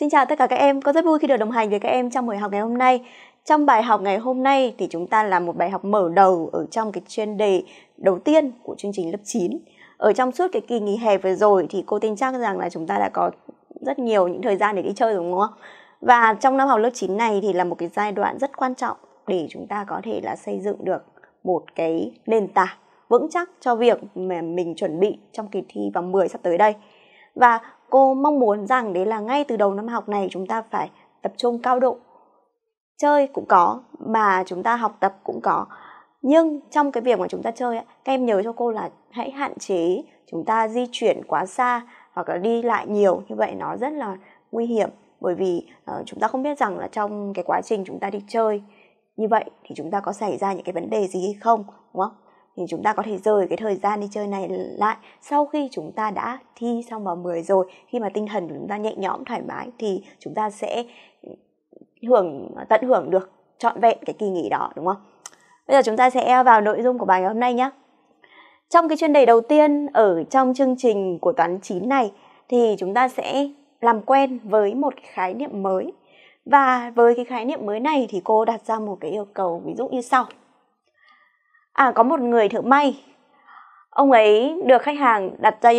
Xin chào tất cả các em, con rất vui khi được đồng hành với các em trong buổi học ngày hôm nay. Trong bài học ngày hôm nay thì chúng ta làm một bài học mở đầu ở trong cái chuyên đề đầu tiên của chương trình lớp 9. Ở trong suốt cái kỳ nghỉ hè vừa rồi thì cô tin chắc rằng là chúng ta đã có rất nhiều những thời gian để đi chơi đúng không? Và trong năm học lớp 9 này thì là một cái giai đoạn rất quan trọng để chúng ta có thể là xây dựng được một cái nền tảng vững chắc cho việc mà mình chuẩn bị trong kỳ thi vào 10 sắp tới đây và cô mong muốn rằng đấy là ngay từ đầu năm học này chúng ta phải tập trung cao độ chơi cũng có mà chúng ta học tập cũng có nhưng trong cái việc mà chúng ta chơi các em nhớ cho cô là hãy hạn chế chúng ta di chuyển quá xa hoặc là đi lại nhiều như vậy nó rất là nguy hiểm bởi vì uh, chúng ta không biết rằng là trong cái quá trình chúng ta đi chơi như vậy thì chúng ta có xảy ra những cái vấn đề gì hay không đúng không thì chúng ta có thể rời cái thời gian đi chơi này lại sau khi chúng ta đã thi xong vào 10 rồi khi mà tinh thần của chúng ta nhẹ nhõm thoải mái thì chúng ta sẽ hưởng tận hưởng được trọn vẹn cái kỳ nghỉ đó đúng không bây giờ chúng ta sẽ vào nội dung của bài ngày hôm nay nhé trong cái chuyên đề đầu tiên ở trong chương trình của toán 9 này thì chúng ta sẽ làm quen với một cái khái niệm mới và với cái khái niệm mới này thì cô đặt ra một cái yêu cầu ví dụ như sau à có một người thợ may ông ấy được khách hàng đặt ra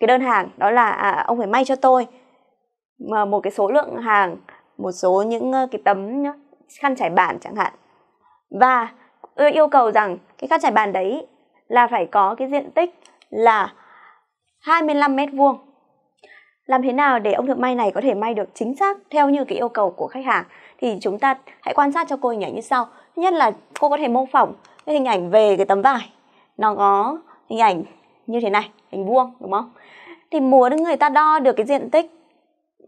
cái đơn hàng đó là à, ông phải may cho tôi mà một cái số lượng hàng một số những cái tấm khăn trải bàn chẳng hạn và yêu cầu rằng cái khăn trải bàn đấy là phải có cái diện tích là 25 mét vuông làm thế nào để ông thợ may này có thể may được chính xác theo như cái yêu cầu của khách hàng thì chúng ta hãy quan sát cho cô hình ảnh như sau nhất là cô có thể mô phỏng cái hình ảnh về cái tấm vải nó có hình ảnh như thế này hình vuông đúng không thì muốn người ta đo được cái diện tích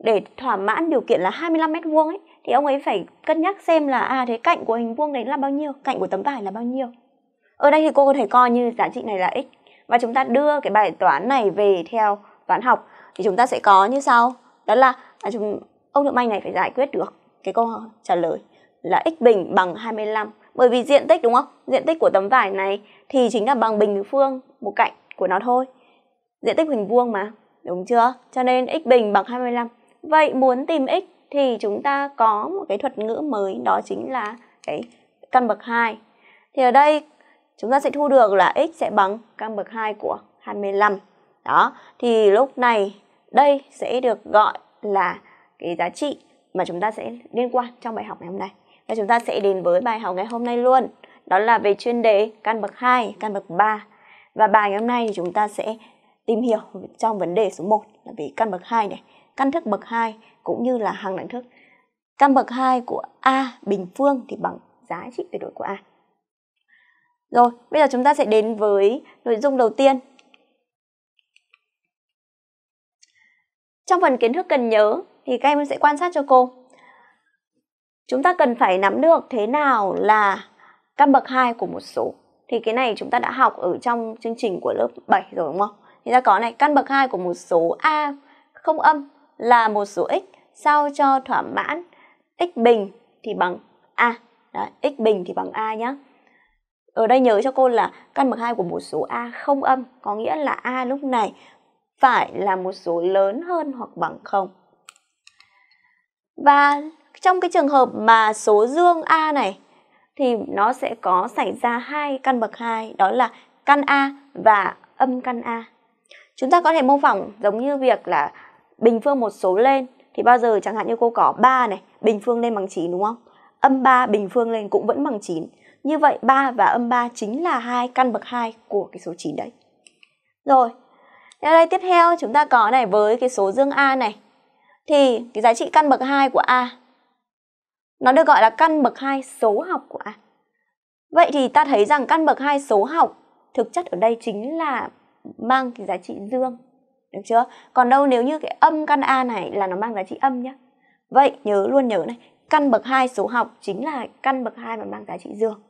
để thỏa mãn điều kiện là 25 mét vuông ấy thì ông ấy phải cân nhắc xem là à thế cạnh của hình vuông đấy là bao nhiêu cạnh của tấm vải là bao nhiêu ở đây thì cô có thể coi như giá trị này là x và chúng ta đưa cái bài toán này về theo toán học thì chúng ta sẽ có như sau đó là à, chúng, ông Thượng Anh này phải giải quyết được cái câu trả lời là x bình bằng 25 bởi vì diện tích đúng không diện tích của tấm vải này thì chính là bằng bình phương một cạnh của nó thôi diện tích hình vuông mà đúng chưa cho nên x bình bằng 25 vậy muốn tìm x thì chúng ta có một cái thuật ngữ mới đó chính là cái căn bậc 2 thì ở đây chúng ta sẽ thu được là x sẽ bằng căn bậc 2 của 25 đó thì lúc này đây sẽ được gọi là cái giá trị mà chúng ta sẽ liên quan trong bài học ngày hôm nay và chúng ta sẽ đến với bài học ngày hôm nay luôn. Đó là về chuyên đề căn bậc 2, căn bậc 3. Và bài ngày hôm nay thì chúng ta sẽ tìm hiểu trong vấn đề số 1 là về căn bậc 2 này, căn thức bậc 2 cũng như là hằng đẳng thức. Căn bậc 2 của A bình phương thì bằng giá trị tuyệt đối của A. Rồi, bây giờ chúng ta sẽ đến với nội dung đầu tiên. Trong phần kiến thức cần nhớ thì các em sẽ quan sát cho cô chúng ta cần phải nắm được thế nào là các bậc hai của một số thì cái này chúng ta đã học ở trong chương trình của lớp 7 rồi đúng không? Thì ta có này, căn bậc hai của một số a không âm là một số x sao cho thỏa mãn x bình thì bằng a. Đấy, x bình thì bằng a nhá. Ở đây nhớ cho cô là căn bậc hai của một số a không âm có nghĩa là a lúc này phải là một số lớn hơn hoặc bằng không. Và trong cái trường hợp mà số dương A này thì nó sẽ có xảy ra hai căn bậc 2 đó là căn A và âm căn A. Chúng ta có thể mô phỏng giống như việc là bình phương một số lên thì bao giờ chẳng hạn như cô có 3 này, bình phương lên bằng 9 đúng không? Âm 3 bình phương lên cũng vẫn bằng 9. Như vậy 3 và âm 3 chính là hai căn bậc 2 của cái số 9 đấy. Rồi. Ở đây tiếp theo chúng ta có này với cái số dương A này thì cái giá trị căn bậc 2 của A nó được gọi là căn bậc 2 số học của A. Vậy thì ta thấy rằng căn bậc 2 số học thực chất ở đây chính là mang cái giá trị dương. Được chưa? Còn đâu nếu như cái âm căn A này là nó mang giá trị âm nhé. Vậy nhớ luôn nhớ này, căn bậc 2 số học chính là căn bậc 2 mà mang giá trị dương.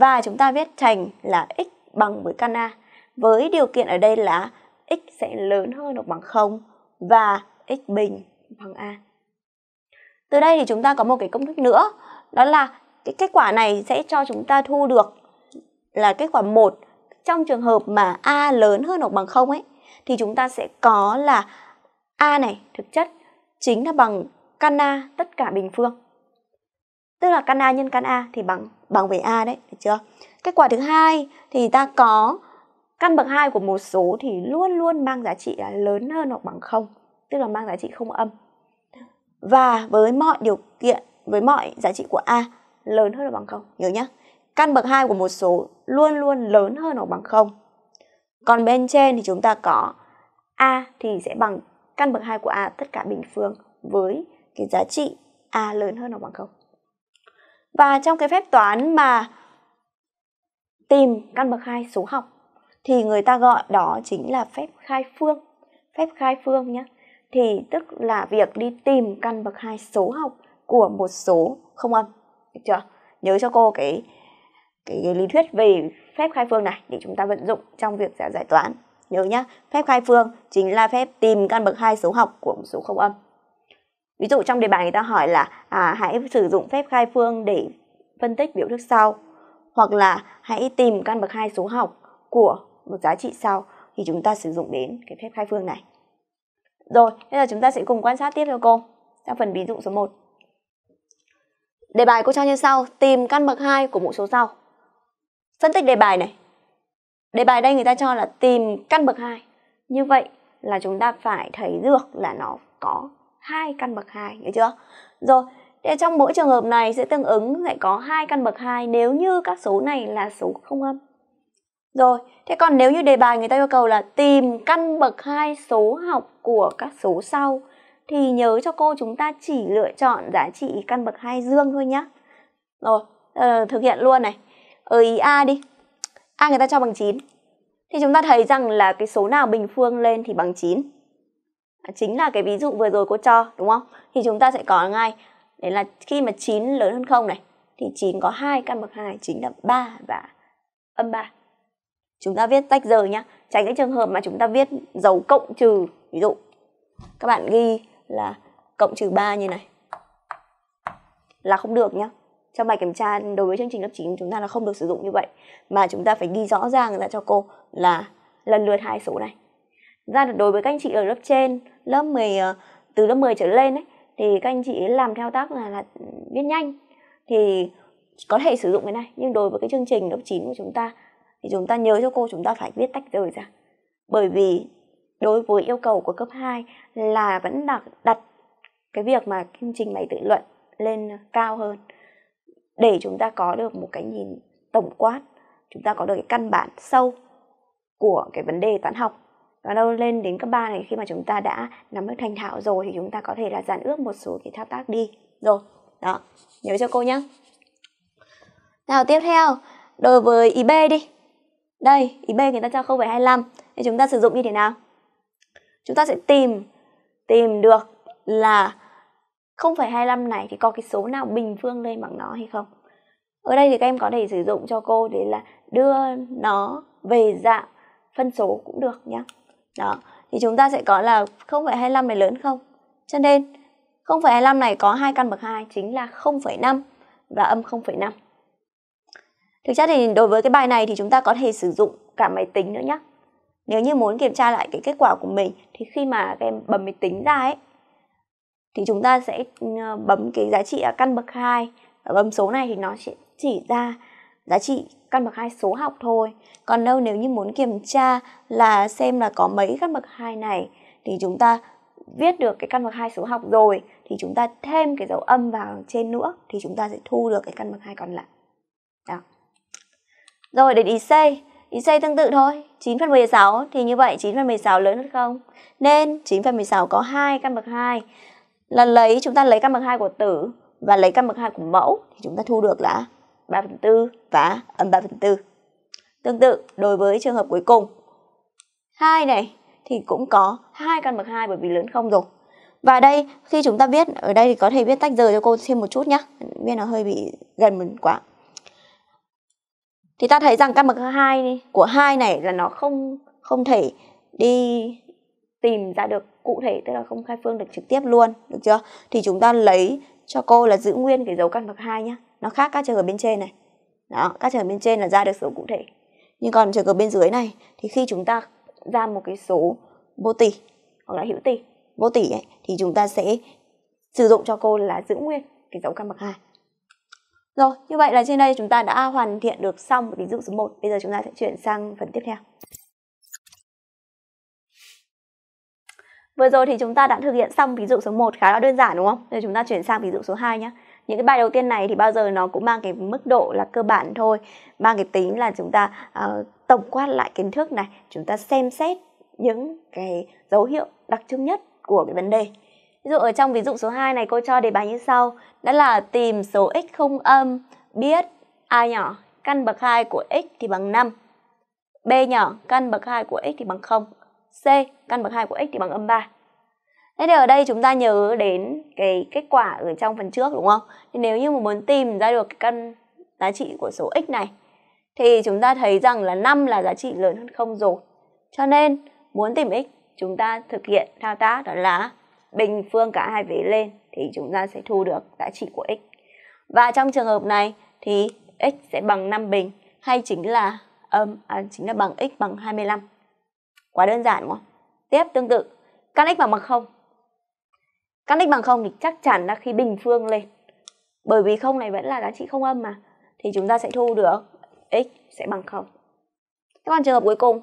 Và chúng ta viết thành là x bằng với căn A. Với điều kiện ở đây là x sẽ lớn hơn hoặc bằng 0 và x bình bằng A từ đây thì chúng ta có một cái công thức nữa đó là cái kết quả này sẽ cho chúng ta thu được là kết quả một trong trường hợp mà a lớn hơn hoặc bằng không ấy thì chúng ta sẽ có là a này thực chất chính là bằng căn a tất cả bình phương tức là căn a nhân căn a thì bằng bằng với a đấy được chưa kết quả thứ hai thì ta có căn bậc hai của một số thì luôn luôn mang giá trị là lớn hơn hoặc bằng không tức là mang giá trị không âm và với mọi điều kiện với mọi giá trị của a lớn hơn hoặc bằng không nhớ nhé căn bậc 2 của một số luôn luôn lớn hơn hoặc bằng không còn bên trên thì chúng ta có a thì sẽ bằng căn bậc 2 của a tất cả bình phương với cái giá trị a lớn hơn hoặc bằng không và trong cái phép toán mà tìm căn bậc 2 số học thì người ta gọi đó chính là phép khai phương phép khai phương nhé thì tức là việc đi tìm căn bậc hai số học của một số không âm được chưa nhớ cho cô cái cái, cái lý thuyết về phép khai phương này để chúng ta vận dụng trong việc giải giải toán nhớ nhá phép khai phương chính là phép tìm căn bậc hai số học của một số không âm ví dụ trong đề bài người ta hỏi là à, hãy sử dụng phép khai phương để phân tích biểu thức sau hoặc là hãy tìm căn bậc hai số học của một giá trị sau thì chúng ta sử dụng đến cái phép khai phương này rồi, bây giờ chúng ta sẽ cùng quan sát tiếp theo cô trong phần ví dụ số 1. Đề bài cô cho như sau, tìm căn bậc 2 của mũ số sau. Phân tích đề bài này. Đề bài đây người ta cho là tìm căn bậc 2. Như vậy là chúng ta phải thấy được là nó có hai căn bậc 2, hiểu chưa? Rồi, thế trong mỗi trường hợp này sẽ tương ứng lại có hai căn bậc 2 nếu như các số này là số không âm. Rồi, thế còn nếu như đề bài người ta yêu cầu là tìm căn bậc hai số học của các số sau thì nhớ cho cô chúng ta chỉ lựa chọn giá trị căn bậc hai dương thôi nhá. Rồi, ờ, thực hiện luôn này. Ở ờ, ý A đi. A người ta cho bằng 9. Thì chúng ta thấy rằng là cái số nào bình phương lên thì bằng 9. À, chính là cái ví dụ vừa rồi cô cho, đúng không? Thì chúng ta sẽ có ngay đấy là khi mà 9 lớn hơn không này thì 9 có hai căn bậc hai chính là 3 và âm 3 chúng ta viết tách rời nhá tránh cái trường hợp mà chúng ta viết dấu cộng trừ ví dụ các bạn ghi là cộng trừ 3 như này là không được nhá trong bài kiểm tra đối với chương trình lớp 9 chúng ta là không được sử dụng như vậy mà chúng ta phải ghi rõ ràng ra cho cô là lần lượt hai số này ra được đối với các anh chị ở lớp trên lớp 10 ờ, từ lớp 10 trở lên ấy thì các anh chị làm theo tác là, là viết nhanh thì có thể sử dụng cái này nhưng đối với cái chương trình lớp 9 của chúng ta thì chúng ta nhớ cho cô chúng ta phải viết tách rời ra bởi vì đối với yêu cầu của cấp 2 là vẫn đặt đặt cái việc mà chương trình bày tự luận lên cao hơn để chúng ta có được một cái nhìn tổng quát chúng ta có được cái căn bản sâu của cái vấn đề toán học và đâu lên đến cấp 3 này khi mà chúng ta đã nắm được thành thạo rồi thì chúng ta có thể là dàn ước một số cái thao tác đi rồi đó nhớ cho cô nhé nào tiếp theo đối với b đi đây, ý B người ta cho 0,25. Thì chúng ta sử dụng như thế nào? Chúng ta sẽ tìm tìm được là 0,25 này thì có cái số nào bình phương lên bằng nó hay không? Ở đây thì các em có thể sử dụng cho cô để là đưa nó về dạng phân số cũng được nhé. Đó, thì chúng ta sẽ có là 0,25 này lớn không? Cho nên 0,25 này có hai căn bậc hai chính là 0,5 và âm 0,5. Thực chất thì đối với cái bài này thì chúng ta có thể sử dụng cả máy tính nữa nhé. Nếu như muốn kiểm tra lại cái kết quả của mình thì khi mà các em bấm máy tính ra ấy thì chúng ta sẽ ờ, bấm cái giá trị à, căn bậc 2 ở bấm số này thì nó sẽ chỉ ra giá trị căn bậc 2 số học thôi. Còn đâu nếu như muốn kiểm tra là xem là có mấy căn bậc 2 này thì chúng ta viết được cái căn bậc 2 số học rồi thì chúng ta thêm cái dấu âm vào trên nữa thì chúng ta sẽ thu được cái căn bậc 2 còn lại. Đó. Rồi để ý C, ý C tương tự thôi, 9 phần 16 thì như vậy 9 phần 16 lớn hơn không? Nên 9 phần 16 có hai căn bậc 2 là lấy chúng ta lấy căn bậc 2 của tử và lấy căn bậc 2 của mẫu thì chúng ta thu được là 3 phần 4 và âm 3 phần 4. Tương tự đối với trường hợp cuối cùng 2 này thì cũng có hai căn bậc 2 bởi vì lớn không rồi. Và đây khi chúng ta viết ở đây thì có thể viết tách rời cho cô thêm một chút nhá. Viết nó hơi bị gần mình quá thì ta thấy rằng căn bậc hai của hai này là nó không không thể đi tìm ra được cụ thể tức là không khai phương được trực tiếp luôn được chưa thì chúng ta lấy cho cô là giữ nguyên cái dấu căn bậc hai nhá nó khác các trường hợp bên trên này đó các trường hợp bên trên là ra được số cụ thể nhưng còn trường hợp bên dưới này thì khi chúng ta ra một cái số vô tỷ hoặc là hữu tỷ vô tỷ ấy, thì chúng ta sẽ sử dụng cho cô là giữ nguyên cái dấu căn bậc hai rồi, như vậy là trên đây chúng ta đã hoàn thiện được xong ví dụ số 1. Bây giờ chúng ta sẽ chuyển sang phần tiếp theo. Vừa rồi thì chúng ta đã thực hiện xong ví dụ số 1 khá là đơn giản đúng không? Bây Giờ chúng ta chuyển sang ví dụ số 2 nhé. Những cái bài đầu tiên này thì bao giờ nó cũng mang cái mức độ là cơ bản thôi, mang cái tính là chúng ta uh, tổng quát lại kiến thức này, chúng ta xem xét những cái dấu hiệu đặc trưng nhất của cái vấn đề. Ví dụ ở trong ví dụ số 2 này cô cho đề bài như sau, đó là tìm số x không âm biết a nhỏ căn bậc 2 của x thì bằng 5. B nhỏ căn bậc 2 của x thì bằng 0. C căn bậc 2 của x thì bằng âm 3. Thế thì ở đây chúng ta nhớ đến cái kết quả ở trong phần trước đúng không? Thì nếu như mà muốn tìm ra được cái căn giá trị của số x này thì chúng ta thấy rằng là 5 là giá trị lớn hơn không rồi. Cho nên muốn tìm x chúng ta thực hiện thao tác đó là bình phương cả hai vế lên thì chúng ta sẽ thu được giá trị của x. Và trong trường hợp này thì x sẽ bằng 5 bình hay chính là âm à, chính là bằng x bằng 25. Quá đơn giản đúng không? Tiếp tương tự, căn x bằng bằng 0. Căn x bằng 0 thì chắc chắn là khi bình phương lên. Bởi vì không này vẫn là giá trị không âm mà thì chúng ta sẽ thu được x sẽ bằng 0. Thế còn trường hợp cuối cùng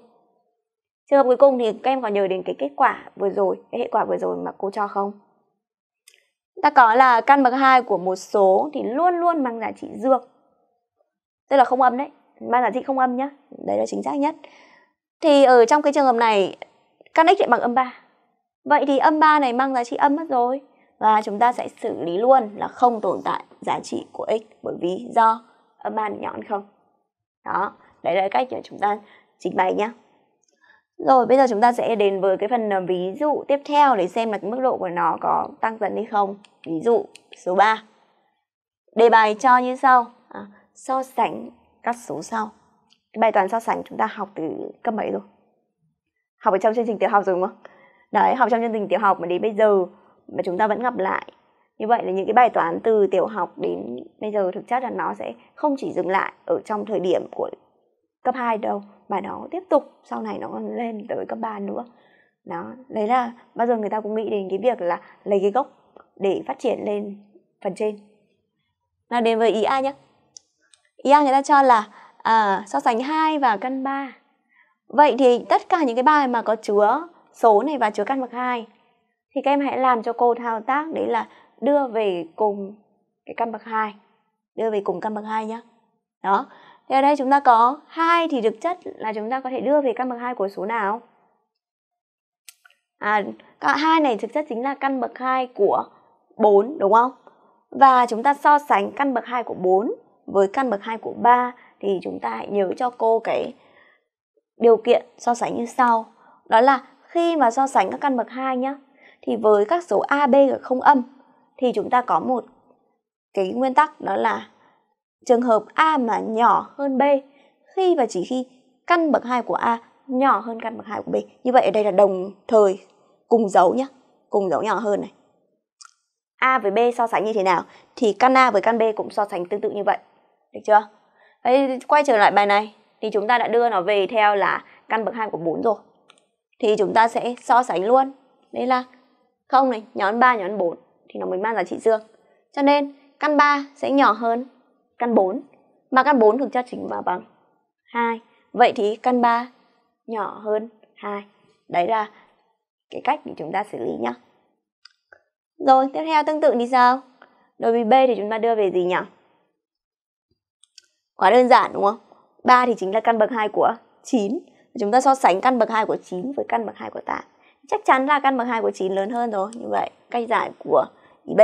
trường hợp cuối cùng thì các em có nhớ đến cái kết quả vừa rồi cái hệ quả vừa rồi mà cô cho không ta có là căn bậc hai của một số thì luôn luôn mang giá trị dương tức là không âm đấy mang giá trị không âm nhá đấy là chính xác nhất thì ở trong cái trường hợp này căn x lại bằng âm 3 vậy thì âm 3 này mang giá trị âm mất rồi và chúng ta sẽ xử lý luôn là không tồn tại giá trị của x bởi vì do âm 3 nhỏ hơn không đó đấy là cách để chúng ta trình bày nhá rồi bây giờ chúng ta sẽ đến với cái phần à, ví dụ tiếp theo để xem là cái mức độ của nó có tăng dần hay không. Ví dụ số 3. Đề bài cho như sau. À, so sánh các số sau. Cái bài toán so sánh chúng ta học từ cấp mấy rồi? Học ở trong chương trình tiểu học rồi đúng không? Đấy, học trong chương trình tiểu học mà đến bây giờ mà chúng ta vẫn gặp lại. Như vậy là những cái bài toán từ tiểu học đến bây giờ thực chất là nó sẽ không chỉ dừng lại ở trong thời điểm của cấp 2 đâu mà nó tiếp tục sau này nó còn lên tới cấp 3 nữa đó đấy là bao giờ người ta cũng nghĩ đến cái việc là lấy cái gốc để phát triển lên phần trên nào đến với ý a nhé ý a người ta cho là à, so sánh hai và căn 3 vậy thì tất cả những cái bài mà có chứa số này và chứa căn bậc hai thì các em hãy làm cho cô thao tác đấy là đưa về cùng cái căn bậc hai đưa về cùng căn bậc hai nhé đó thì ở đây chúng ta có hai thì thực chất là chúng ta có thể đưa về căn bậc hai của số nào? À, hai này thực chất chính là căn bậc hai của 4 đúng không? Và chúng ta so sánh căn bậc hai của 4 với căn bậc hai của 3 thì chúng ta hãy nhớ cho cô cái điều kiện so sánh như sau. Đó là khi mà so sánh các căn bậc hai nhá thì với các số a b không âm thì chúng ta có một cái nguyên tắc đó là Trường hợp A mà nhỏ hơn B khi và chỉ khi căn bậc 2 của A nhỏ hơn căn bậc 2 của B. Như vậy ở đây là đồng thời cùng dấu nhé, cùng dấu nhỏ hơn này. A với B so sánh như thế nào thì căn A với căn B cũng so sánh tương tự như vậy. Được chưa? Đấy, quay trở lại bài này thì chúng ta đã đưa nó về theo là căn bậc 2 của 4 rồi. Thì chúng ta sẽ so sánh luôn. đây là không này, nhỏ nhón 3 hơn 4 thì nó mới mang giá trị dương. Cho nên căn 3 sẽ nhỏ hơn căn 4 mà căn 4 thực chất chính là bằng 2. Vậy thì căn 3 nhỏ hơn 2. Đấy là cái cách để chúng ta xử lý nhá. Rồi, tiếp theo tương tự như sao? Đối với B thì chúng ta đưa về gì nhỉ? Quá đơn giản đúng không? 3 thì chính là căn bậc 2 của 9. Chúng ta so sánh căn bậc 2 của 9 với căn bậc 2 của 8. Chắc chắn là căn bậc 2 của 9 lớn hơn rồi. Như vậy, cách giải của B.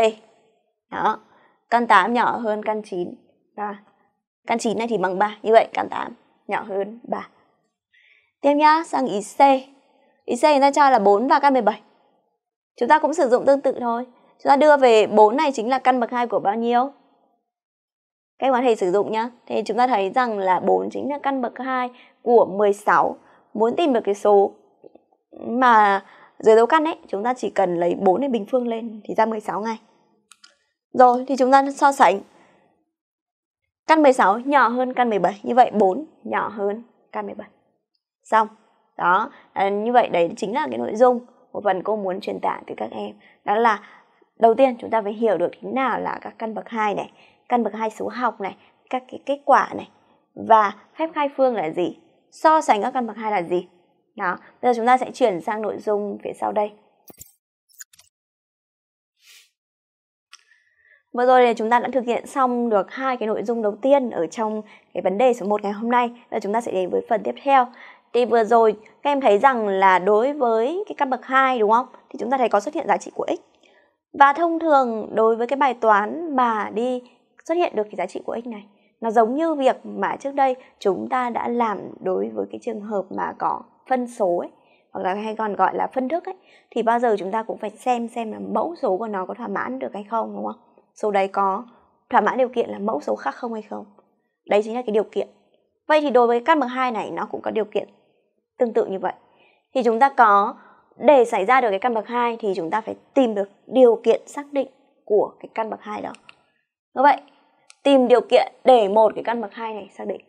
Đó. Căn 8 nhỏ hơn căn 9 rồi. Căn 9 này thì bằng 3. Như vậy căn 8 nhỏ hơn 3. Tiếp nhá, sang ý C. Ý C người ta cho là 4 và căn 17. Chúng ta cũng sử dụng tương tự thôi. Chúng ta đưa về 4 này chính là căn bậc 2 của bao nhiêu? Các bạn thầy sử dụng nhá. Thì chúng ta thấy rằng là 4 chính là căn bậc 2 của 16. Muốn tìm được cái số mà dưới dấu căn ấy, chúng ta chỉ cần lấy 4 này bình phương lên thì ra 16 ngay. Rồi thì chúng ta so sánh Căn 16 nhỏ hơn căn 17, như vậy 4 nhỏ hơn căn 17. Xong. Đó, à, như vậy đấy chính là cái nội dung một phần cô muốn truyền tải tới các em. Đó là đầu tiên chúng ta phải hiểu được thế nào là các căn bậc 2 này, căn bậc 2 số học này, các cái kết quả này và phép khai phương là gì? So sánh các căn bậc 2 là gì? Đó, bây giờ chúng ta sẽ chuyển sang nội dung phía sau đây. Vừa rồi thì chúng ta đã thực hiện xong được hai cái nội dung đầu tiên ở trong cái vấn đề số 1 ngày hôm nay. Và chúng ta sẽ đến với phần tiếp theo. Thì vừa rồi các em thấy rằng là đối với cái cấp bậc 2 đúng không? Thì chúng ta thấy có xuất hiện giá trị của x. Và thông thường đối với cái bài toán mà đi xuất hiện được cái giá trị của x này nó giống như việc mà trước đây chúng ta đã làm đối với cái trường hợp mà có phân số ấy hoặc là hay còn gọi là phân thức ấy thì bao giờ chúng ta cũng phải xem xem là mẫu số của nó có thỏa mãn được hay không đúng không số đấy có thỏa mãn điều kiện là mẫu số khác không hay không đấy chính là cái điều kiện vậy thì đối với các bậc hai này nó cũng có điều kiện tương tự như vậy thì chúng ta có để xảy ra được cái căn bậc 2 thì chúng ta phải tìm được điều kiện xác định của cái căn bậc 2 đó. Như vậy, tìm điều kiện để một cái căn bậc 2 này xác định.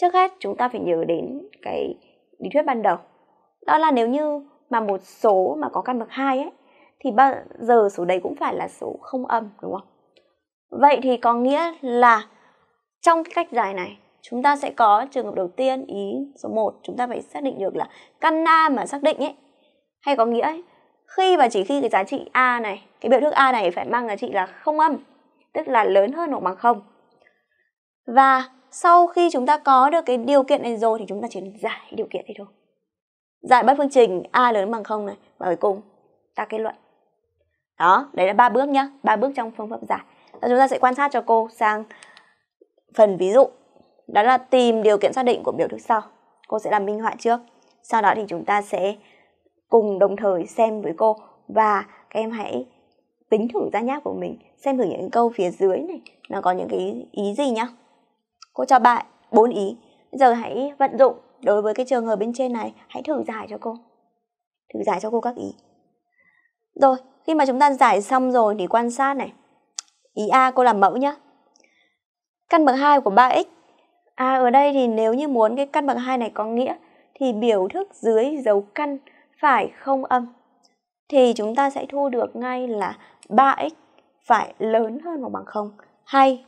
Trước hết chúng ta phải nhớ đến cái lý thuyết ban đầu. Đó là nếu như mà một số mà có căn bậc 2 ấy thì bao giờ số đấy cũng phải là số không âm đúng không? Vậy thì có nghĩa là trong cái cách giải này chúng ta sẽ có trường hợp đầu tiên ý số 1 chúng ta phải xác định được là căn A mà xác định ấy hay có nghĩa ấy, khi và chỉ khi cái giá trị A này cái biểu thức A này phải mang giá trị là không âm tức là lớn hơn hoặc bằng không và sau khi chúng ta có được cái điều kiện này rồi thì chúng ta chỉ giải điều kiện đấy thôi giải bất phương trình A lớn bằng không này và cuối cùng ta kết luận đó đấy là ba bước nhá ba bước trong phương pháp giải và chúng ta sẽ quan sát cho cô sang phần ví dụ đó là tìm điều kiện xác định của biểu thức sau cô sẽ làm minh họa trước sau đó thì chúng ta sẽ cùng đồng thời xem với cô và các em hãy tính thử ra nháp của mình xem thử những câu phía dưới này nó có những cái ý gì nhá cô cho bạn bốn ý bây giờ hãy vận dụng đối với cái trường hợp bên trên này hãy thử giải cho cô thử giải cho cô các ý rồi khi mà chúng ta giải xong rồi thì quan sát này ý a cô làm mẫu nhé căn bậc 2 của 3x a à, ở đây thì nếu như muốn cái căn bậc 2 này có nghĩa thì biểu thức dưới dấu căn phải không âm thì chúng ta sẽ thu được ngay là 3x phải lớn hơn hoặc bằng 0 hay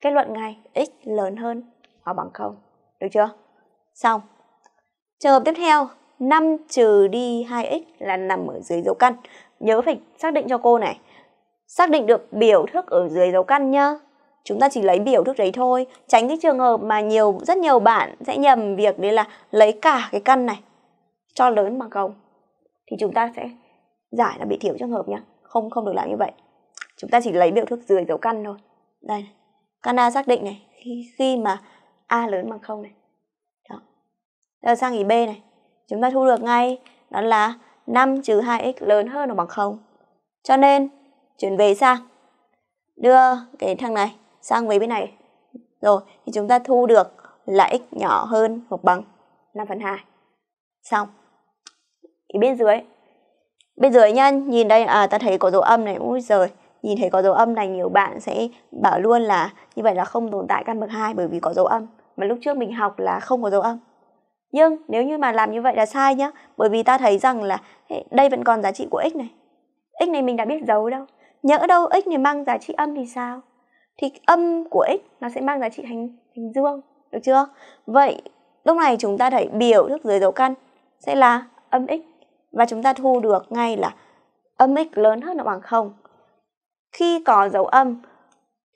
kết luận ngay x lớn hơn hoặc bằng 0 được chưa? Xong. Trường hợp tiếp theo 5 trừ đi 2x là nằm ở dưới dấu căn. Nhớ phải xác định cho cô này. Xác định được biểu thức ở dưới dấu căn nhá. Chúng ta chỉ lấy biểu thức đấy thôi, tránh cái trường hợp mà nhiều rất nhiều bạn sẽ nhầm việc đấy là lấy cả cái căn này cho lớn bằng không Thì chúng ta sẽ giải là bị thiếu trường hợp nhá. Không không được làm như vậy. Chúng ta chỉ lấy biểu thức dưới dấu căn thôi. Đây. Căn A xác định này khi khi mà A lớn bằng không này. Đó. Giờ sang ý B này chúng ta thu được ngay đó là 5 trừ 2x lớn hơn hoặc bằng 0. Cho nên chuyển về sang đưa cái thằng này sang về bên này rồi thì chúng ta thu được là x nhỏ hơn hoặc bằng 5 phần 2. Xong. Thì bên dưới bên dưới nha nhìn đây à ta thấy có dấu âm này ui giời nhìn thấy có dấu âm này nhiều bạn sẽ bảo luôn là như vậy là không tồn tại căn bậc 2 bởi vì có dấu âm mà lúc trước mình học là không có dấu âm nhưng nếu như mà làm như vậy là sai nhá bởi vì ta thấy rằng là đây vẫn còn giá trị của x này x này mình đã biết giấu đâu nhỡ đâu x này mang giá trị âm thì sao thì âm của x nó sẽ mang giá trị thành thành dương được chưa vậy lúc này chúng ta thấy biểu thức dưới dấu căn sẽ là âm x và chúng ta thu được ngay là âm x lớn hơn là bằng không khi có dấu âm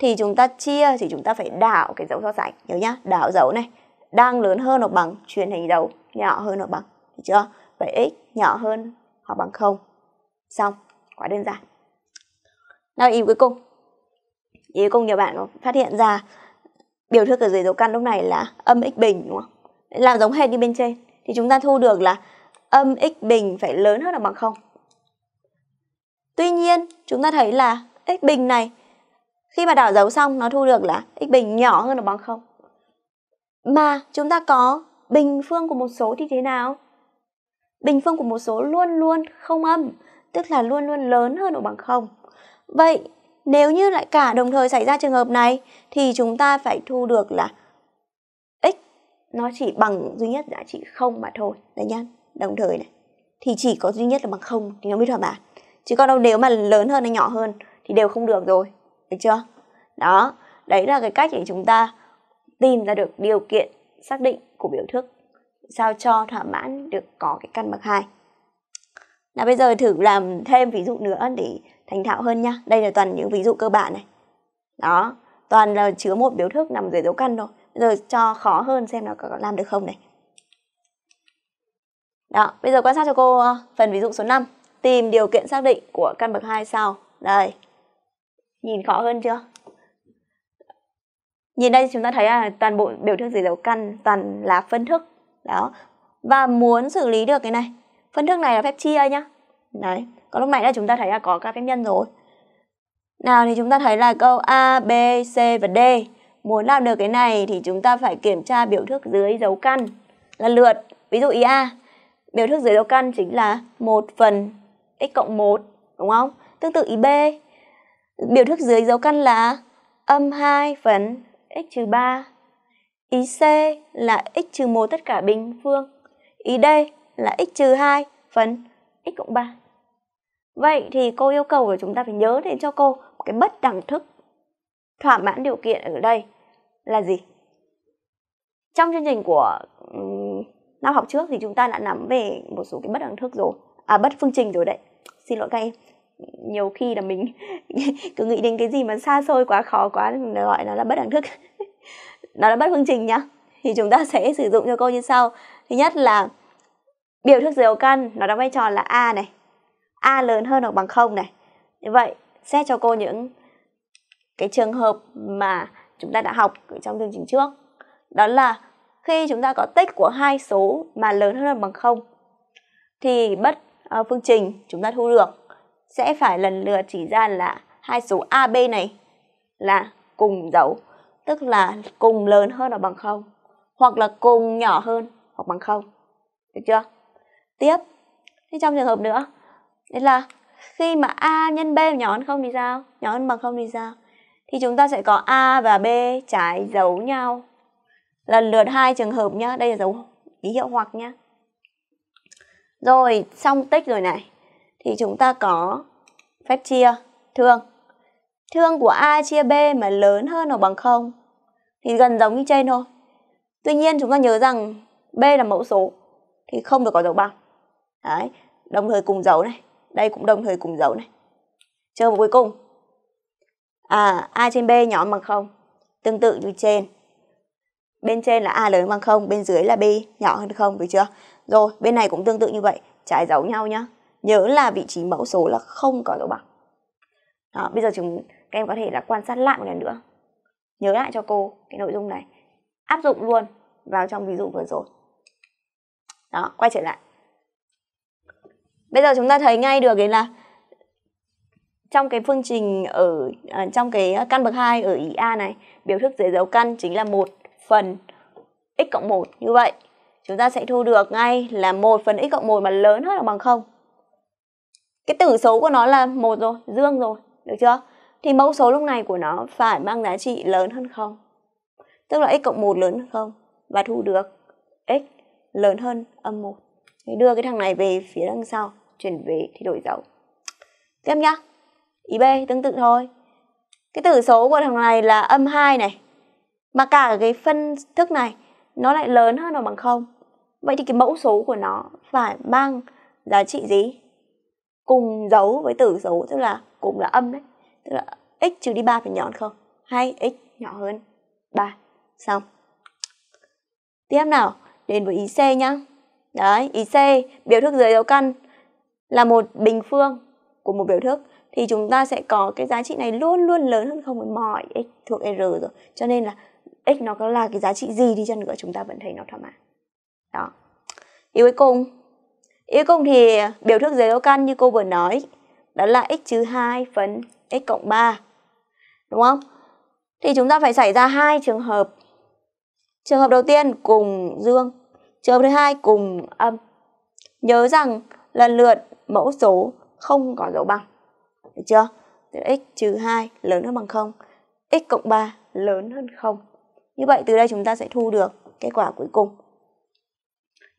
thì chúng ta chia thì chúng ta phải đảo cái dấu so sánh nhớ nhá đảo dấu này đang lớn hơn hoặc bằng truyền hình dấu nhỏ hơn hoặc bằng được chưa vậy x nhỏ hơn hoặc bằng không xong quá đơn giản nào ý cuối cùng ý cuối cùng nhiều bạn phát hiện ra biểu thức ở dưới dấu căn lúc này là âm x bình đúng không làm giống hệt như bên trên thì chúng ta thu được là âm x bình phải lớn hơn hoặc bằng không tuy nhiên chúng ta thấy là x bình này khi mà đảo dấu xong nó thu được là x bình nhỏ hơn hoặc bằng không mà chúng ta có bình phương của một số thì thế nào bình phương của một số luôn luôn không âm tức là luôn luôn lớn hơn hoặc bằng không vậy nếu như lại cả đồng thời xảy ra trường hợp này thì chúng ta phải thu được là x nó chỉ bằng duy nhất giá trị không mà thôi đấy nhá đồng thời này thì chỉ có duy nhất là bằng không thì nó mới thỏa mãn chứ còn đâu nếu mà lớn hơn hay nhỏ hơn thì đều không được rồi được chưa đó đấy là cái cách để chúng ta tìm ra được điều kiện xác định của biểu thức sao cho thỏa mãn được có cái căn bậc hai Nào bây giờ thử làm thêm ví dụ nữa để thành thạo hơn nhá đây là toàn những ví dụ cơ bản này đó toàn là chứa một biểu thức nằm dưới dấu căn thôi bây giờ cho khó hơn xem nó có làm được không này đó bây giờ quan sát cho cô ờ, phần ví dụ số 5 tìm điều kiện xác định của căn bậc hai sau đây nhìn khó hơn chưa nhìn đây chúng ta thấy là toàn bộ biểu thức dưới dấu căn toàn là phân thức đó và muốn xử lý được cái này phân thức này là phép chia nhá đấy có lúc nãy là chúng ta thấy là có các phép nhân rồi nào thì chúng ta thấy là câu a b c và d muốn làm được cái này thì chúng ta phải kiểm tra biểu thức dưới dấu căn lần lượt ví dụ ý a biểu thức dưới dấu căn chính là 1 phần x cộng 1 đúng không tương tự ý b biểu thức dưới dấu căn là âm 2 phần x trừ 3. Ý C là x trừ 1 tất cả bình phương. Ý D là x trừ 2 phần x cộng 3. Vậy thì cô yêu cầu là chúng ta phải nhớ đến cho cô một cái bất đẳng thức thỏa mãn điều kiện ở đây là gì? Trong chương trình của năm học trước thì chúng ta đã nắm về một số cái bất đẳng thức rồi, à bất phương trình rồi đấy. Xin lỗi các em nhiều khi là mình cứ nghĩ đến cái gì mà xa xôi quá khó quá gọi nó là bất đẳng thức nó là bất phương trình nhá thì chúng ta sẽ sử dụng cho câu như sau thứ nhất là biểu thức dấu ấu căn nó đóng vai trò là a này a lớn hơn hoặc bằng không này như vậy xét cho cô những cái trường hợp mà chúng ta đã học trong chương trình trước đó là khi chúng ta có tích của hai số mà lớn hơn hoặc bằng không thì bất ờ, phương trình chúng ta thu được sẽ phải lần lượt chỉ ra là hai số AB này là cùng dấu, tức là cùng lớn hơn hoặc bằng không, hoặc là cùng nhỏ hơn hoặc bằng không, Được chưa? Tiếp. Thế trong trường hợp nữa, đấy là khi mà A nhân B nhỏ hơn không thì sao? Nhỏ hơn bằng không thì sao? Thì chúng ta sẽ có A và B trái dấu nhau. Lần lượt hai trường hợp nhá, đây là dấu ký hiệu hoặc nhá. Rồi, xong tích rồi này thì chúng ta có phép chia thương. Thương của A chia B mà lớn hơn hoặc bằng 0 thì gần giống như trên thôi. Tuy nhiên chúng ta nhớ rằng B là mẫu số thì không được có dấu bằng. Đấy, đồng thời cùng dấu này, đây cũng đồng thời cùng dấu này. chờ một cuối cùng. À, A trên B nhỏ bằng 0. Tương tự như trên. Bên trên là A lớn bằng 0, bên dưới là B nhỏ hơn 0, được chưa? Rồi, bên này cũng tương tự như vậy, trái dấu nhau nhá nhớ là vị trí mẫu số là không có dấu bằng đó, bây giờ chúng các em có thể là quan sát lại một lần nữa nhớ lại cho cô cái nội dung này áp dụng luôn vào trong ví dụ vừa rồi đó quay trở lại bây giờ chúng ta thấy ngay được đấy là trong cái phương trình ở à, trong cái căn bậc 2 ở ý A này biểu thức dưới dấu căn chính là một phần x cộng 1 như vậy chúng ta sẽ thu được ngay là một phần x cộng 1 mà lớn hơn hoặc bằng không cái tử số của nó là một rồi dương rồi được chưa thì mẫu số lúc này của nó phải mang giá trị lớn hơn không tức là x cộng một lớn hơn không và thu được x lớn hơn âm một thì đưa cái thằng này về phía đằng sau chuyển về thì đổi dấu tiếp nhá ý b tương tự thôi cái tử số của thằng này là âm 2 này mà cả cái phân thức này nó lại lớn hơn hoặc bằng không vậy thì cái mẫu số của nó phải mang giá trị gì cùng dấu với tử dấu tức là cùng là âm đấy tức là x trừ đi 3 phải nhỏ hơn không hay x nhỏ hơn 3 xong tiếp nào đến với ý C nhá đấy ý C biểu thức dưới dấu căn là một bình phương của một biểu thức thì chúng ta sẽ có cái giá trị này luôn luôn lớn hơn không với mọi x thuộc r rồi cho nên là x nó có là cái giá trị gì đi chăng nữa chúng ta vẫn thấy nó thỏa mãn đó ý cuối cùng Yêu cùng thì biểu thức dưới đấu căn như cô vừa nói, đó là x trừ 2 phần x cộng 3. Đúng không? Thì chúng ta phải xảy ra hai trường hợp. Trường hợp đầu tiên cùng dương, trường hợp thứ hai cùng âm. Nhớ rằng lần lượt mẫu số không có dấu bằng. Được chưa? x trừ 2 lớn hơn bằng 0, x cộng 3 lớn hơn 0. Như vậy từ đây chúng ta sẽ thu được kết quả cuối cùng.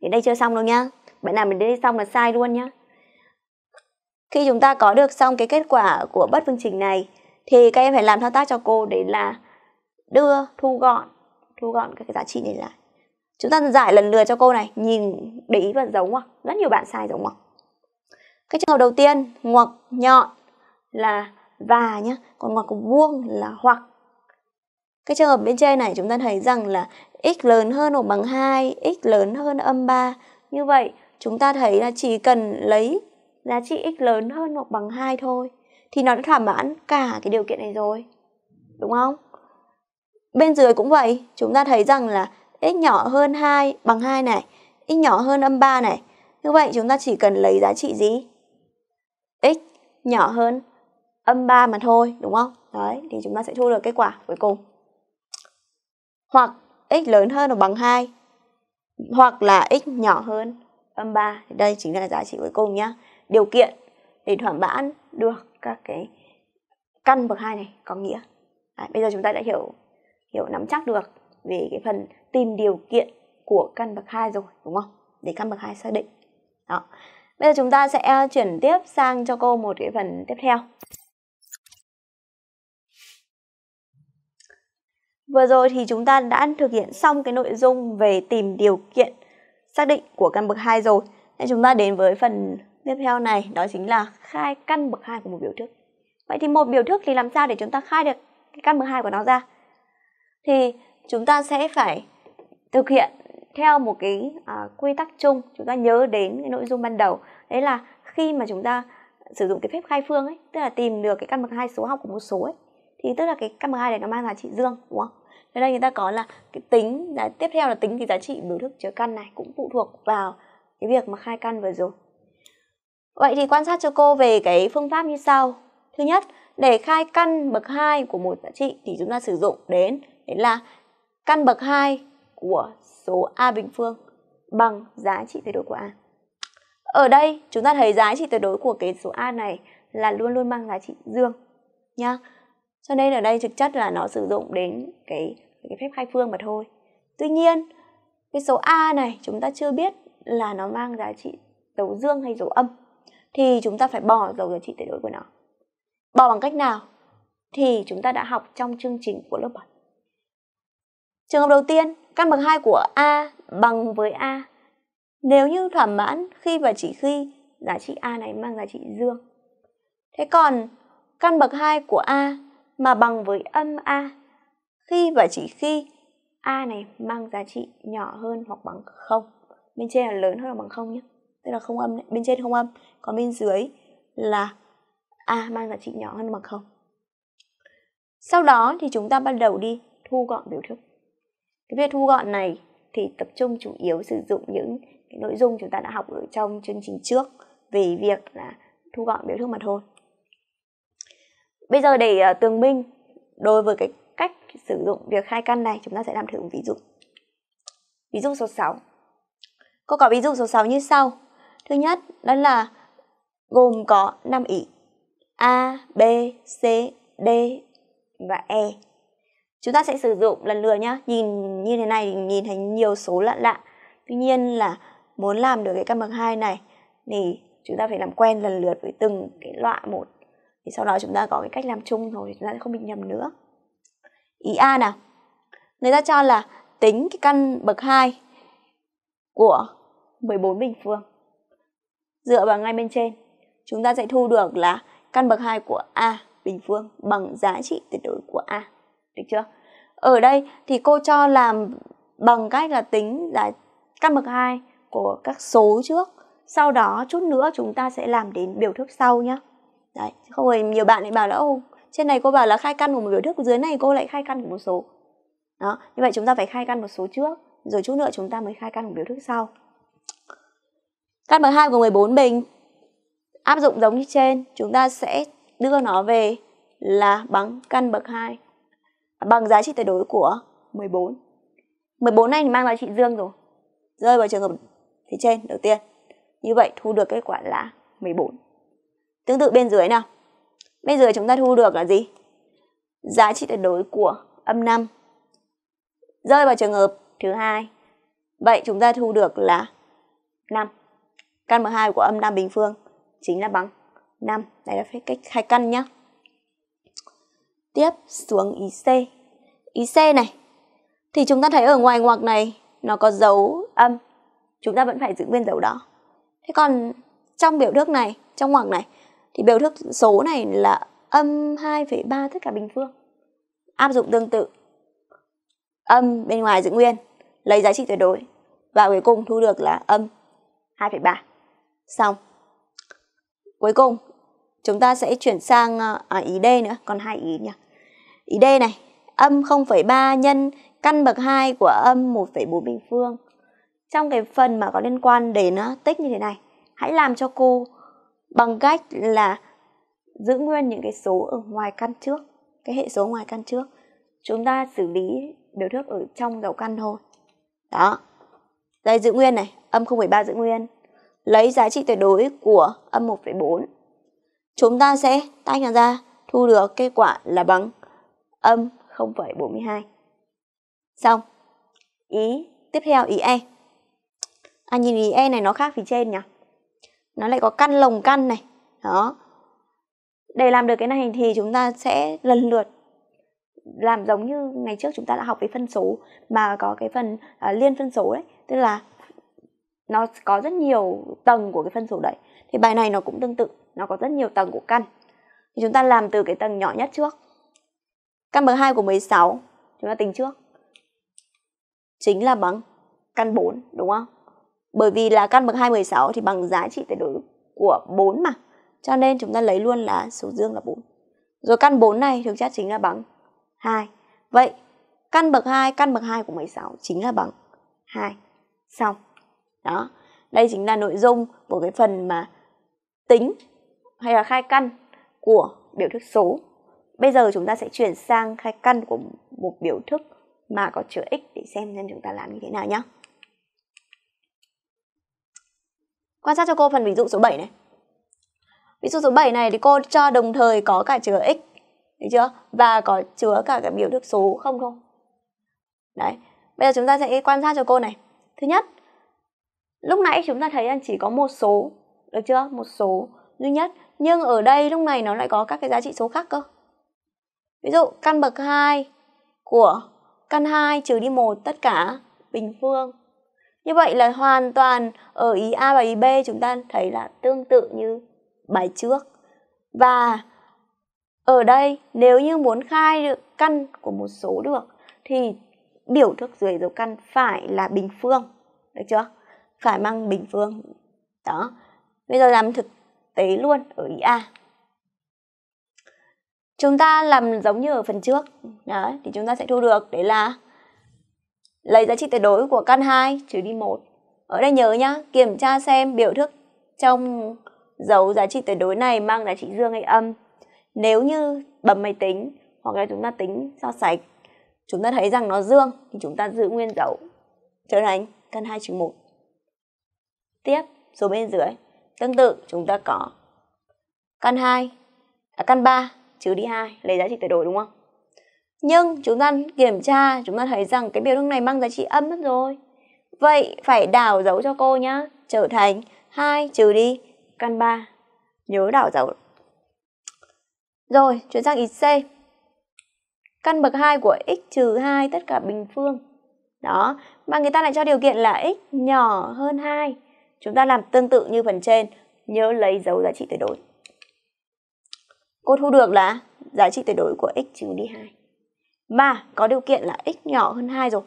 Đến đây chưa xong đâu nhá bạn nào mình đi xong là sai luôn nhá khi chúng ta có được xong cái kết quả của bất phương trình này thì các em phải làm thao tác cho cô để là đưa thu gọn thu gọn các cái giá trị này lại chúng ta giải lần lượt cho cô này nhìn để ý và giống ngoặc rất nhiều bạn sai giống ngoặc cái trường hợp đầu tiên ngoặc nhọn là và nhá còn ngoặc vuông là hoặc cái trường hợp bên trên này chúng ta thấy rằng là x lớn hơn hoặc bằng 2, x lớn hơn âm 3. Như vậy, chúng ta thấy là chỉ cần lấy giá trị x lớn hơn hoặc bằng 2 thôi thì nó đã thỏa mãn cả cái điều kiện này rồi. Đúng không? Bên dưới cũng vậy, chúng ta thấy rằng là x nhỏ hơn 2 bằng 2 này, x nhỏ hơn âm 3 này. Như vậy chúng ta chỉ cần lấy giá trị gì? x nhỏ hơn âm 3 mà thôi, đúng không? Đấy, thì chúng ta sẽ thu được kết quả cuối cùng. Hoặc x lớn hơn hoặc bằng 2 hoặc là x nhỏ hơn âm 3 thì đây chính là giá trị cuối cùng nhá điều kiện để thỏa mãn được các cái căn bậc hai này có nghĩa à, bây giờ chúng ta đã hiểu hiểu nắm chắc được về cái phần tìm điều kiện của căn bậc hai rồi đúng không để căn bậc hai xác định đó bây giờ chúng ta sẽ à, chuyển tiếp sang cho cô một cái phần tiếp theo Vừa rồi thì chúng ta đã thực hiện xong cái nội dung về tìm điều kiện xác định của căn bậc 2 rồi nên chúng ta đến với phần tiếp theo này đó chính là khai căn bậc 2 của một biểu thức vậy thì một biểu thức thì làm sao để chúng ta khai được cái căn bậc 2 của nó ra thì chúng ta sẽ phải thực hiện theo một cái à, quy tắc chung chúng ta nhớ đến cái nội dung ban đầu đấy là khi mà chúng ta sử dụng cái phép khai phương ấy tức là tìm được cái căn bậc hai số học của một số ấy thì tức là cái căn bậc hai này nó mang giá trị dương đúng không Thế đây người ta có là cái tính là tiếp theo là tính cái giá trị biểu thức chứa căn này cũng phụ thuộc vào cái việc mà khai căn vừa rồi. Vậy thì quan sát cho cô về cái phương pháp như sau. Thứ nhất, để khai căn bậc 2 của một giá trị thì chúng ta sử dụng đến đấy là căn bậc 2 của số a bình phương bằng giá trị tuyệt đối của a. Ở đây chúng ta thấy giá trị tuyệt đối của cái số a này là luôn luôn mang giá trị dương nhá cho nên ở đây thực chất là nó sử dụng đến cái cái phép khai phương mà thôi tuy nhiên cái số a này chúng ta chưa biết là nó mang giá trị dấu dương hay dấu âm thì chúng ta phải bỏ dấu giá trị tuyệt đối của nó bỏ bằng cách nào thì chúng ta đã học trong chương trình của lớp 1. trường hợp đầu tiên căn bậc hai của a bằng với a nếu như thỏa mãn khi và chỉ khi giá trị a này mang giá trị dương thế còn căn bậc 2 của a mà bằng với âm A khi và chỉ khi A này mang giá trị nhỏ hơn hoặc bằng không bên trên là lớn hơn hoặc bằng không nhé tức là không âm này. bên trên không âm còn bên dưới là A mang giá trị nhỏ hơn bằng không sau đó thì chúng ta bắt đầu đi thu gọn biểu thức cái việc thu gọn này thì tập trung chủ yếu sử dụng những cái nội dung chúng ta đã học ở trong chương trình trước về việc là thu gọn biểu thức mà thôi bây giờ để uh, tường minh đối với cái cách sử dụng việc khai căn này chúng ta sẽ làm thử một ví dụ ví dụ số 6 cô có ví dụ số 6 như sau thứ nhất đó là gồm có 5 ý A, B, C, D và E chúng ta sẽ sử dụng lần lượt nhá nhìn như thế này nhìn thấy nhiều số lạ lạ tuy nhiên là muốn làm được cái căn bậc hai này thì chúng ta phải làm quen lần lượt với từng cái loại một thì sau đó chúng ta có cái cách làm chung rồi thì chúng ta sẽ không bị nhầm nữa ý a nào người ta cho là tính cái căn bậc 2 của 14 bình phương dựa vào ngay bên trên chúng ta sẽ thu được là căn bậc 2 của a bình phương bằng giá trị tuyệt đối của a được chưa ở đây thì cô cho làm bằng cách là tính là căn bậc 2 của các số trước sau đó chút nữa chúng ta sẽ làm đến biểu thức sau nhé đấy không rồi nhiều bạn lại bảo là ô trên này cô bảo là khai căn của một biểu thức dưới này cô lại khai căn của một số đó như vậy chúng ta phải khai căn một số trước rồi chút nữa chúng ta mới khai căn một biểu thức sau căn bậc hai của 14 bình áp dụng giống như trên chúng ta sẽ đưa nó về là bằng căn bậc 2 bằng giá trị tuyệt đối của 14 14 này thì mang giá trị dương rồi rơi vào trường hợp phía trên đầu tiên như vậy thu được kết quả là 14 Tương tự bên dưới nào. Bên dưới chúng ta thu được là gì? Giá trị tuyệt đối của âm 5 rơi vào trường hợp thứ hai. Vậy chúng ta thu được là 5. Căn bậc 2 của âm 5 bình phương chính là bằng 5. Đây là phép cách hai căn nhá. Tiếp xuống ý C. Ý C này thì chúng ta thấy ở ngoài ngoặc này nó có dấu âm. Chúng ta vẫn phải giữ nguyên dấu đó. Thế còn trong biểu thức này, trong ngoặc này thì biểu thức số này là âm 2,3 tất cả bình phương áp dụng tương tự âm bên ngoài giữ nguyên lấy giá trị tuyệt đối và cuối cùng thu được là âm 2,3 xong cuối cùng chúng ta sẽ chuyển sang ờ, à, ý D nữa còn hai ý nhỉ ý D này âm 0,3 nhân căn bậc 2 của âm 1,4 bình phương trong cái phần mà có liên quan đến ờ, tích như thế này hãy làm cho cô bằng cách là giữ nguyên những cái số ở ngoài căn trước cái hệ số ngoài căn trước chúng ta xử lý biểu thước ở trong đầu căn thôi đó đây giữ nguyên này âm 0,3 giữ nguyên lấy giá trị tuyệt đối của âm 1,4 chúng ta sẽ tách nó ra thu được kết quả là bằng âm 0,42 xong ý tiếp theo ý e anh à, nhìn ý e này nó khác phía trên nhỉ nó lại có căn lồng căn này đó để làm được cái này thì chúng ta sẽ lần lượt làm giống như ngày trước chúng ta đã học về phân số mà có cái phần uh, liên phân số đấy tức là nó có rất nhiều tầng của cái phân số đấy thì bài này nó cũng tương tự nó có rất nhiều tầng của căn thì chúng ta làm từ cái tầng nhỏ nhất trước căn bậc 2 của 16 chúng ta tính trước chính là bằng căn 4 đúng không bởi vì là căn bậc 216 thì bằng giá trị tuyệt đối của 4 mà cho nên chúng ta lấy luôn là số dương là 4 rồi căn 4 này thực chất chính là bằng 2 vậy căn bậc 2 căn bậc 2 của 16 chính là bằng 2 xong đó đây chính là nội dung của cái phần mà tính hay là khai căn của biểu thức số bây giờ chúng ta sẽ chuyển sang khai căn của một biểu thức mà có chứa x để xem xem chúng ta làm như thế nào nhé quan sát cho cô phần ví dụ số 7 này ví dụ số 7 này thì cô cho đồng thời có cả chứa x được chưa và có chứa cả cái biểu thức số không không đấy bây giờ chúng ta sẽ quan sát cho cô này thứ nhất lúc nãy chúng ta thấy là chỉ có một số được chưa một số duy nhất nhưng ở đây lúc này nó lại có các cái giá trị số khác cơ ví dụ căn bậc 2 của căn 2 trừ đi một tất cả bình phương như vậy là hoàn toàn ở ý A và ý B chúng ta thấy là tương tự như bài trước và ở đây nếu như muốn khai được căn của một số được thì biểu thức dưới dấu căn phải là bình phương được chưa phải mang bình phương đó bây giờ làm thực tế luôn ở ý A chúng ta làm giống như ở phần trước đấy thì chúng ta sẽ thu được đấy là lấy giá trị tuyệt đối của căn 2 trừ đi 1. Ở đây nhớ nhá, kiểm tra xem biểu thức trong dấu giá trị tuyệt đối này mang giá trị dương hay âm. Nếu như bấm máy tính hoặc là chúng ta tính so sạch chúng ta thấy rằng nó dương thì chúng ta giữ nguyên dấu trở thành căn 2 trừ 1. Tiếp, số bên dưới, tương tự chúng ta có căn 2, à, căn 3 trừ đi 2 lấy giá trị tuyệt đối đúng không? nhưng chúng ta kiểm tra chúng ta thấy rằng cái biểu thức này mang giá trị âm mất rồi vậy phải đảo dấu cho cô nhá trở thành 2 trừ đi căn 3 nhớ đảo dấu rồi chuyển sang ý C căn bậc 2 của x trừ 2 tất cả bình phương đó mà người ta lại cho điều kiện là x nhỏ hơn 2 chúng ta làm tương tự như phần trên nhớ lấy dấu giá trị tuyệt đối cô thu được là giá trị tuyệt đối của x trừ đi 2 mà có điều kiện là x nhỏ hơn 2 rồi.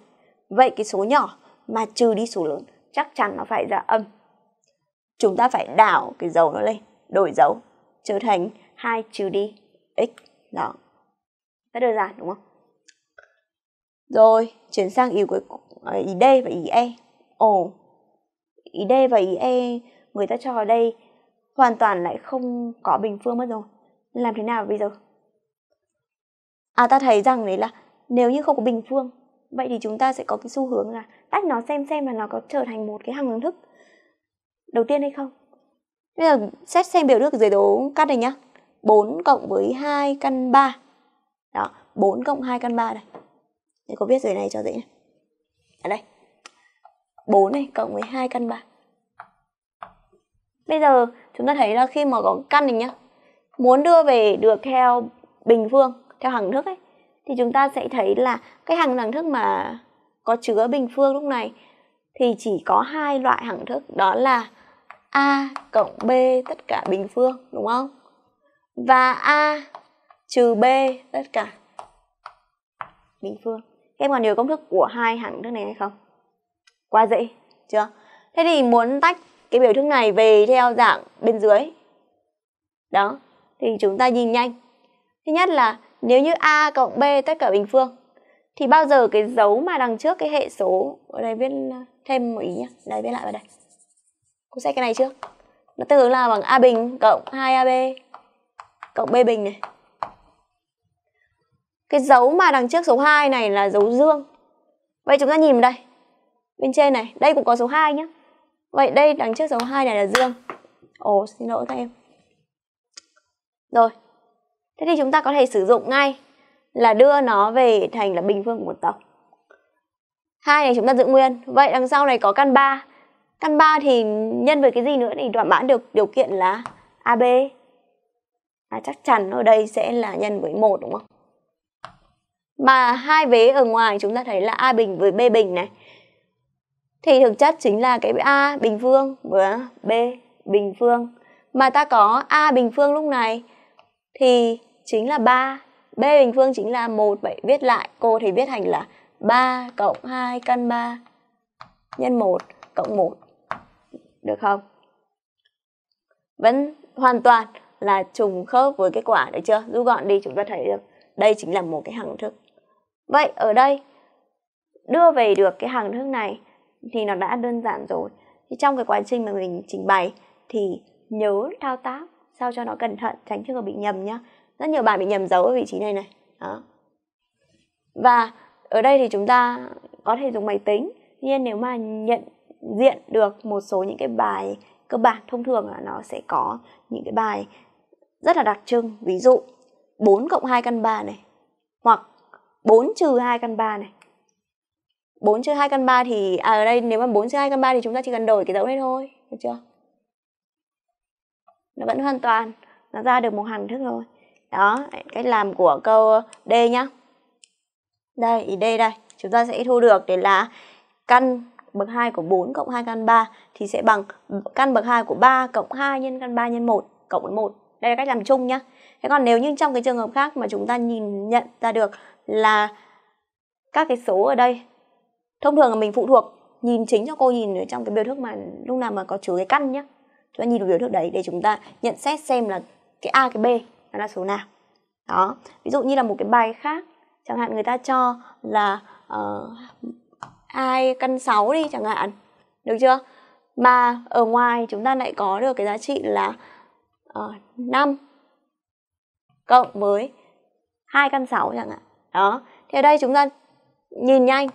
Vậy cái số nhỏ mà trừ đi số lớn chắc chắn nó phải ra âm. Chúng ta phải đảo cái dấu nó lên, đổi dấu, trở thành 2 trừ đi x. Đó. Rất đơn giản đúng không? Rồi, chuyển sang ý cuối à, ý D và ý E. Ồ. Ý D và ý E người ta cho ở đây hoàn toàn lại không có bình phương mất rồi. Làm thế nào bây giờ? à ta thấy rằng đấy là nếu như không có bình phương vậy thì chúng ta sẽ có cái xu hướng là tách nó xem xem là nó có trở thành một cái hàng hướng thức đầu tiên hay không bây giờ xét xem biểu thức dưới đố cắt này nhá 4 cộng với 2 căn 3 đó 4 cộng 2 căn 3 đây để có viết dưới này cho dễ này ở đây 4 này cộng với 2 căn 3 bây giờ chúng ta thấy là khi mà có căn này nhá muốn đưa về được theo bình phương theo hằng thức ấy thì chúng ta sẽ thấy là cái hằng đẳng thức mà có chứa bình phương lúc này thì chỉ có hai loại hằng thức đó là a cộng b tất cả bình phương đúng không và a trừ b tất cả bình phương các em còn nhớ công thức của hai hằng thức này hay không quá dễ chưa thế thì muốn tách cái biểu thức này về theo dạng bên dưới đó thì chúng ta nhìn nhanh thứ nhất là nếu như a cộng b tất cả bình phương thì bao giờ cái dấu mà đằng trước cái hệ số ở đây viết ờ, thêm một ý nhá đây viết lại vào đây cô xét cái này trước nó tương ứng là bằng a bình cộng 2ab cộng b bình này cái dấu mà đằng trước số 2 này là dấu dương vậy chúng ta nhìn vào đây bên trên này đây cũng có số 2 nhá vậy đây đằng trước số 2 này là dương ồ xin lỗi các em rồi thế thì chúng ta có thể sử dụng ngay là đưa nó về thành là bình phương của một tổng hai này chúng ta giữ nguyên vậy đằng sau này có căn 3 căn 3 thì nhân với cái gì nữa thì đoạn bán được điều kiện là AB à, chắc chắn ở đây sẽ là nhân với một đúng không mà hai vế ở ngoài chúng ta thấy là A bình với B bình này thì thực chất chính là cái A bình phương với B bình phương mà ta có A bình phương lúc này thì chính là 3. B bình phương chính là 1, vậy viết lại cô thì viết thành là 3 cộng 2 căn 3 nhân 1 cộng 1. Được không? Vẫn hoàn toàn là trùng khớp với cái quả được chưa? Rút gọn đi chúng ta thấy được đây chính là một cái hằng thức. Vậy ở đây đưa về được cái hằng thức này thì nó đã đơn giản rồi. Thì trong cái quá trình mà mình trình bày thì nhớ thao tác sao cho nó cẩn thận tránh trường hợp bị nhầm nhá rất nhiều bạn bị nhầm dấu ở vị trí này này đó và ở đây thì chúng ta có thể dùng máy tính tuy nhiên nếu mà nhận diện được một số những cái bài cơ bản thông thường là nó sẽ có những cái bài rất là đặc trưng ví dụ 4 cộng 2 căn 3 này hoặc 4 trừ 2 căn 3 này 4 trừ 2 căn 3 thì à ở đây nếu mà 4 trừ 2 căn 3 thì chúng ta chỉ cần đổi cái dấu này thôi được chưa nó vẫn hoàn toàn nó ra được một hàm thức rồi đó cách làm của câu D nhá đây ý D đây chúng ta sẽ thu được để là căn bậc 2 của 4 cộng 2 căn 3 thì sẽ bằng căn bậc 2 của 3 cộng 2 nhân căn 3 nhân 1 cộng với 1 đây là cách làm chung nhá thế còn nếu như trong cái trường hợp khác mà chúng ta nhìn nhận ra được là các cái số ở đây thông thường là mình phụ thuộc nhìn chính cho cô nhìn ở trong cái biểu thức mà lúc nào mà có chứa cái căn nhá chúng ta nhìn được biểu thức đấy để chúng ta nhận xét xem là cái a cái b đó là số nào đó ví dụ như là một cái bài khác chẳng hạn người ta cho là hai ờ, uh, căn 6 đi chẳng hạn được chưa mà ở ngoài chúng ta lại có được cái giá trị là uh, ờ, 5 cộng với hai căn 6 chẳng hạn đó thì ở đây chúng ta nhìn nhanh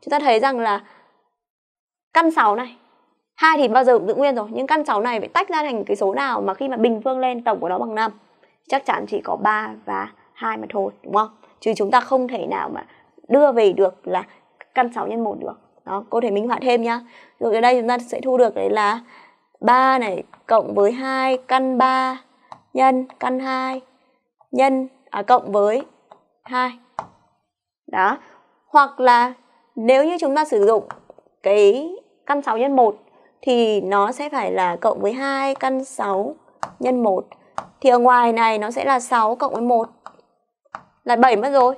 chúng ta thấy rằng là căn 6 này hai thì bao giờ cũng giữ nguyên rồi nhưng căn 6 này phải tách ra thành cái số nào mà khi mà bình phương lên tổng của nó bằng 5 chắc chắn chỉ có ba và hai mà thôi đúng không chứ chúng ta không thể nào mà đưa về được là căn 6 nhân 1 được đó cô thể minh họa thêm nhá rồi ở đây chúng ta sẽ thu được đấy là 3 này cộng với 2 căn 3 nhân căn 2 nhân à, cộng với 2 đó hoặc là nếu như chúng ta sử dụng cái căn 6 nhân 1 thì nó sẽ phải là cộng với 2 căn 6 nhân 1 thì ở ngoài này nó sẽ là 6 cộng với 1 là 7 mất rồi.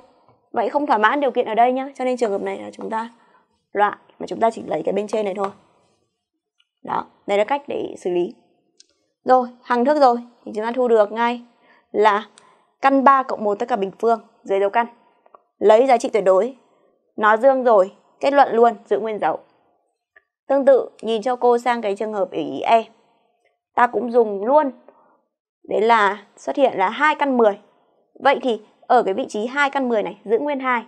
Vậy không thỏa mãn điều kiện ở đây nhá, cho nên trường hợp này là chúng ta loại mà chúng ta chỉ lấy cái bên trên này thôi. Đó, đây là cách để xử lý. Rồi, hằng thức rồi thì chúng ta thu được ngay là căn 3 cộng 1 tất cả bình phương dưới dấu căn. Lấy giá trị tuyệt đối. Nó dương rồi, kết luận luôn giữ nguyên dấu. Tương tự, nhìn cho cô sang cái trường hợp ý E. Ta cũng dùng luôn đấy là xuất hiện là hai căn 10 vậy thì ở cái vị trí hai căn 10 này giữ nguyên hai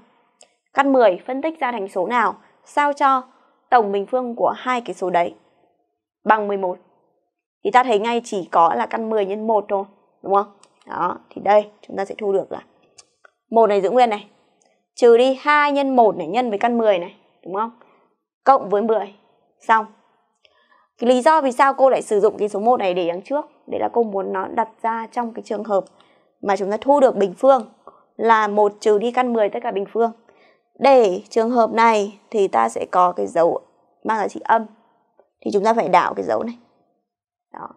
căn 10 phân tích ra thành số nào sao cho tổng bình phương của hai cái số đấy bằng 11 thì ta thấy ngay chỉ có là căn 10 nhân 1 thôi đúng không đó thì đây chúng ta sẽ thu được là một này giữ nguyên này trừ đi 2 nhân 1 này nhân với căn 10 này đúng không cộng với 10 xong cái lý do vì sao cô lại sử dụng cái số 1 này để đằng trước đấy là cô muốn nó đặt ra trong cái trường hợp mà chúng ta thu được bình phương là một trừ đi căn 10 tất cả bình phương để trường hợp này thì ta sẽ có cái dấu mang giá trị âm thì chúng ta phải đảo cái dấu này đó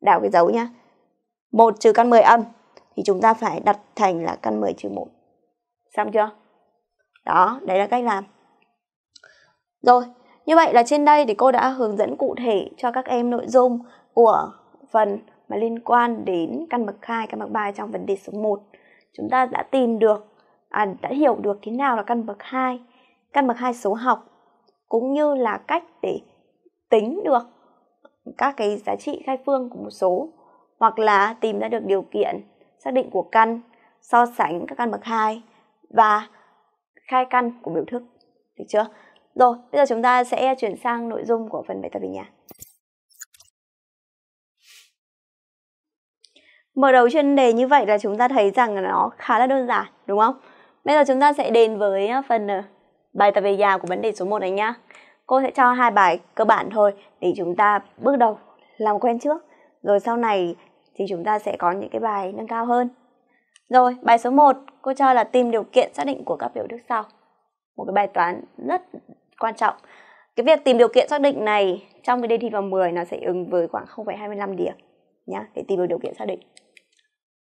đảo cái dấu nhá một trừ căn 10 âm thì chúng ta phải đặt thành là căn 10 trừ một xong chưa đó đấy là cách làm rồi như vậy là trên đây thì cô đã hướng dẫn cụ thể cho các em nội dung của phần mà liên quan đến căn bậc 2, căn bậc 3 trong vấn đề số 1. Chúng ta đã tìm được, à, đã hiểu được thế nào là căn bậc 2, căn bậc 2 số học, cũng như là cách để tính được các cái giá trị khai phương của một số, hoặc là tìm ra được điều kiện xác định của căn, so sánh các căn bậc 2 và khai căn của biểu thức. Được chưa? Rồi, bây giờ chúng ta sẽ chuyển sang nội dung của phần bài tập về nhà. Mở đầu chuyên đề như vậy là chúng ta thấy rằng nó khá là đơn giản, đúng không? Bây giờ chúng ta sẽ đến với ờ, phần ờ, bài tập về nhà của vấn đề số 1 này nhá. Cô sẽ cho hai bài cơ bản thôi để chúng ta bước đầu làm quen trước. Rồi sau này thì chúng ta sẽ có những cái bài nâng cao hơn. Rồi, bài số 1 cô cho là tìm điều kiện xác định của các biểu thức sau. Một cái bài toán rất quan trọng. Cái việc tìm điều kiện xác định này trong cái đề thi vào 10 nó sẽ ứng với khoảng 0,25 điểm nhá để tìm được điều kiện xác định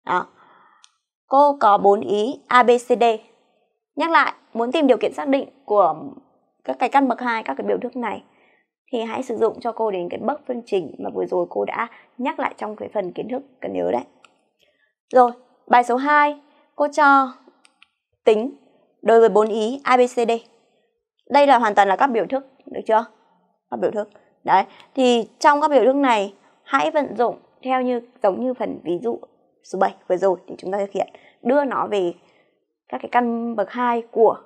đó cô có bốn ý abcd nhắc lại muốn tìm điều kiện xác định của các cái căn bậc hai các cái biểu thức này thì hãy sử dụng cho cô đến cái bước phương trình mà vừa rồi cô đã nhắc lại trong cái phần kiến thức cần nhớ đấy. Rồi, bài số 2, cô cho tính đối với bốn ý ABCD. Đây là hoàn toàn là các biểu thức, được chưa? Các biểu thức. Đấy, thì trong các biểu thức này hãy vận dụng theo như giống như phần ví dụ số 7 vừa rồi thì chúng ta thực hiện đưa nó về các cái căn bậc 2 của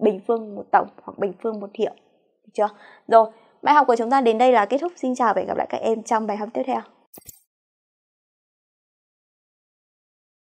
bình phương một tổng hoặc bình phương một hiệu được chưa rồi bài học của chúng ta đến đây là kết thúc xin chào và hẹn gặp lại các em trong bài học tiếp theo